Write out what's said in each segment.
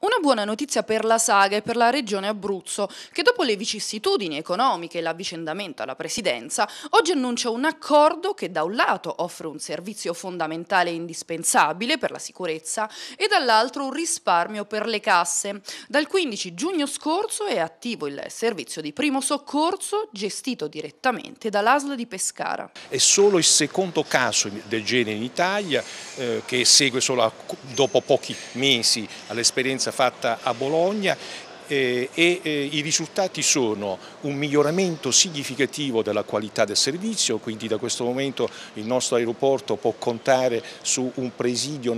Una buona notizia per la saga e per la regione Abruzzo, che dopo le vicissitudini economiche e l'avvicendamento alla presidenza, oggi annuncia un accordo che da un lato offre un servizio fondamentale e indispensabile per la sicurezza e dall'altro un risparmio per le casse. Dal 15 giugno scorso è attivo il servizio di primo soccorso gestito direttamente dall'ASL di Pescara. È solo il secondo caso del genere in Italia eh, che segue solo a, dopo pochi mesi all'esperienza conferenza fatta a Bologna eh, e eh, i risultati sono un miglioramento significativo della qualità del servizio, quindi da questo momento il nostro aeroporto può contare su un presidio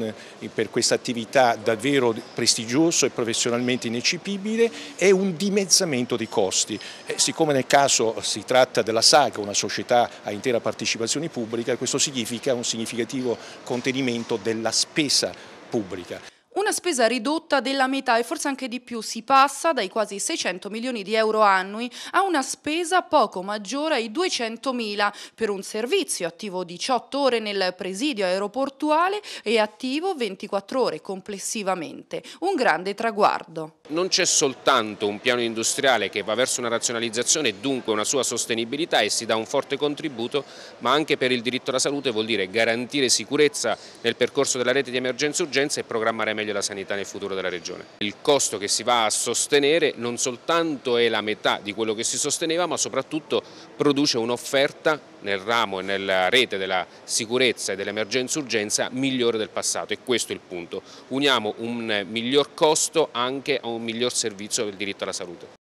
per questa attività davvero prestigioso e professionalmente ineccepibile e un dimezzamento dei costi. Eh, siccome nel caso si tratta della SAG, una società a intera partecipazione pubblica, questo significa un significativo contenimento della spesa pubblica. Una spesa ridotta della metà e forse anche di più si passa dai quasi 600 milioni di euro annui a una spesa poco maggiore ai 200 mila per un servizio attivo 18 ore nel presidio aeroportuale e attivo 24 ore complessivamente. Un grande traguardo. Non c'è soltanto un piano industriale che va verso una razionalizzazione e dunque una sua sostenibilità e si dà un forte contributo, ma anche per il diritto alla salute vuol dire garantire sicurezza nel percorso della rete di emergenza-urgenza e programmare meglio meglio la sanità nel futuro della regione. Il costo che si va a sostenere non soltanto è la metà di quello che si sosteneva ma soprattutto produce un'offerta nel ramo e nella rete della sicurezza e dell'emergenza-urgenza migliore del passato e questo è il punto. Uniamo un miglior costo anche a un miglior servizio del diritto alla salute.